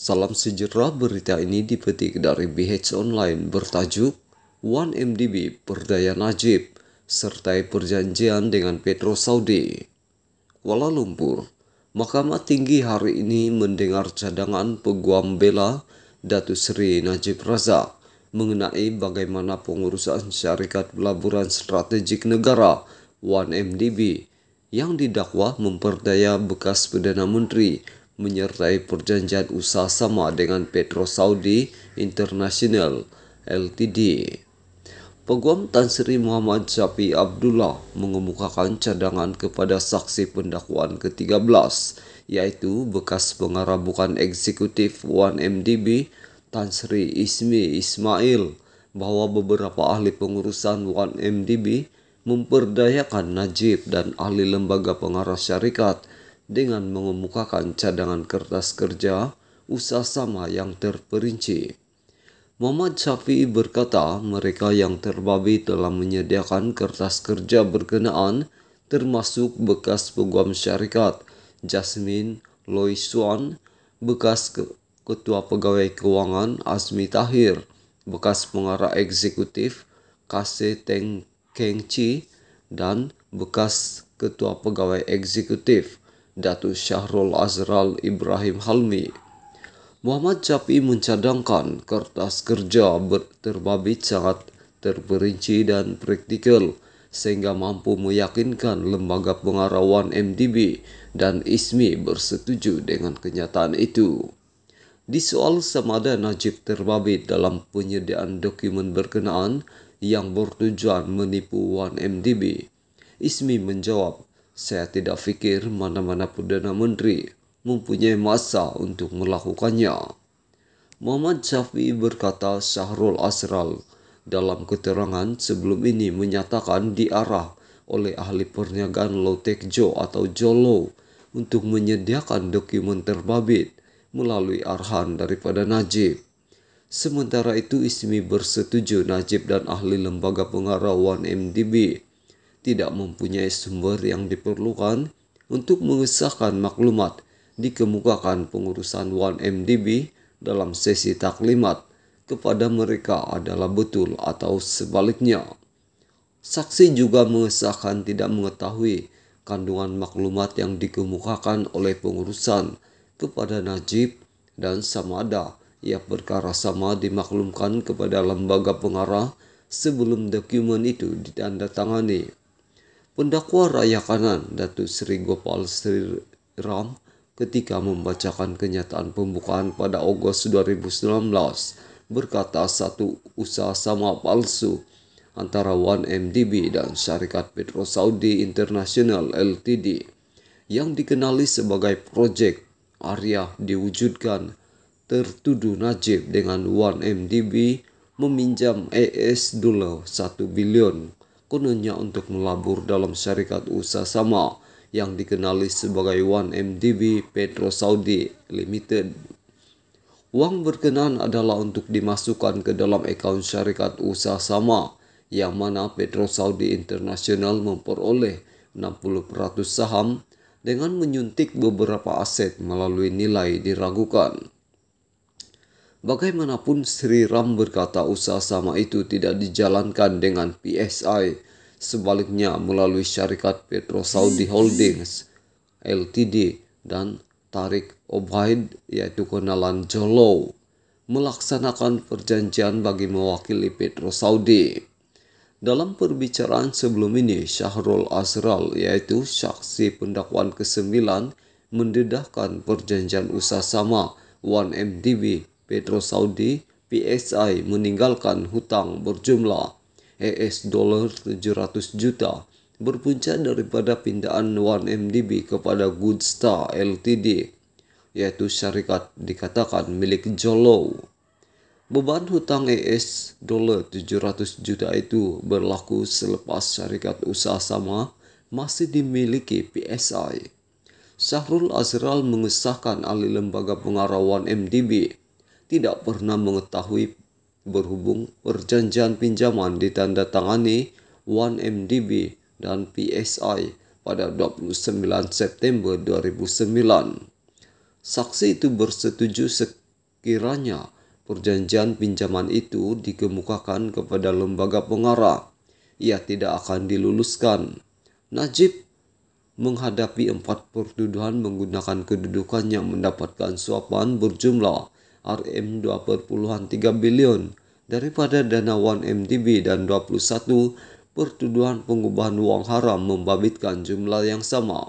Salam sejahtera, berita ini dipetik dari BH Online bertajuk 1MDB Perdaya Najib sertai perjanjian dengan Petro Saudi. Kuala Lumpur, Mahkamah Tinggi hari ini mendengar cadangan peguam bela Datu Sri Najib Razak mengenai bagaimana pengurusan syarikat pelaburan strategik negara 1MDB yang didakwa memperdaya bekas Perdana Menteri menyertai perjanjian usaha sama dengan Petro Saudi International LTD. Peguam Tan Sri Muhammad Syafi Abdullah mengemukakan cadangan kepada saksi pendakwaan ke-13, yaitu bekas pengarah bukan eksekutif 1MDB Tan Sri Ismi Ismail, bahwa beberapa ahli pengurusan 1MDB memperdayakan Najib dan ahli lembaga pengarah syarikat dengan mengemukakan cadangan kertas kerja usaha sama yang terperinci. Muhammad Syafi'i berkata mereka yang terbabit telah menyediakan kertas kerja berkenaan termasuk bekas peguam syarikat Jasmine Loi Suan, bekas Ketua Pegawai Keuangan Azmi Tahir, bekas pengarah eksekutif Kase Teng Kengchi, dan bekas Ketua Pegawai Eksekutif Datu Syahrul Azral Ibrahim Halmi. Muhammad Jafi mencadangkan kertas kerja terbabit sangat terperinci dan praktikal sehingga mampu meyakinkan lembaga pengarawan MDB dan ISMI bersetuju dengan kenyataan itu. Di soal samada Najib terbabit dalam penyediaan dokumen berkenaan yang bertujuan menipu 1MDB, ISMI menjawab saya tidak pikir mana-mana Perdana Menteri mempunyai masa untuk melakukannya. Muhammad Syafi'i berkata Syahrul Asral dalam keterangan sebelum ini menyatakan diarah oleh ahli perniagaan Jo atau Jolo untuk menyediakan dokumen terbabit melalui arahan daripada Najib. Sementara itu Ismi bersetuju Najib dan ahli lembaga pengarah 1MDB tidak mempunyai sumber yang diperlukan untuk mengesahkan maklumat dikemukakan pengurusan 1MDB dalam sesi taklimat kepada mereka adalah betul atau sebaliknya. Saksi juga mengesahkan tidak mengetahui kandungan maklumat yang dikemukakan oleh pengurusan kepada Najib dan Samada ia perkara sama dimaklumkan kepada lembaga pengarah sebelum dokumen itu ditandatangani. Pendakwa Raya Kanan Datu Sri Gopal Sri Ram ketika membacakan kenyataan pembukaan pada Ogos 2019 berkata satu usaha sama palsu antara 1MDB dan syarikat Petro Saudi International LTD yang dikenali sebagai Project Arya diwujudkan tertuduh Najib dengan 1MDB meminjam ES dulu 1 bilion kononnya untuk melabur dalam syarikat usaha sama yang dikenali sebagai 1MDB Petro Saudi Limited. Uang berkenan adalah untuk dimasukkan ke dalam akaun syarikat usaha sama yang mana Petro Saudi International memperoleh 60% saham dengan menyuntik beberapa aset melalui nilai diragukan. Bagaimanapun Sri Ram berkata usaha sama itu tidak dijalankan dengan PSI. Sebaliknya melalui syarikat Petro Saudi Holdings LTD dan Tarik Obaid yaitu kenalan Jolo melaksanakan perjanjian bagi mewakili Petro Saudi. Dalam perbicaraan sebelum ini, Syahrul Azral yaitu saksi pendakwaan ke-9 mendedahkan perjanjian usaha sama 1MDB Petro Saudi PSI meninggalkan hutang berjumlah ES dolar 700 juta berpuncak daripada pindaan 1MDB kepada Goodstar Ltd yaitu syarikat dikatakan milik Jolo. Beban hutang ES dolar 700 juta itu berlaku selepas syarikat usaha sama masih dimiliki PSI. Syahrul Azral mengesahkan ahli lembaga pengarah 1MDB tidak pernah mengetahui berhubung perjanjian pinjaman ditandatangani 1MDB dan PSI pada 29 September 2009. Saksi itu bersetuju sekiranya perjanjian pinjaman itu dikemukakan kepada lembaga pengarah. Ia tidak akan diluluskan. Najib menghadapi empat pertuduhan menggunakan kedudukannya mendapatkan suapan berjumlah RM 20,3 bilion daripada dana 1MDB dan 21 pertuduhan pengubahan uang haram membabitkan jumlah yang sama.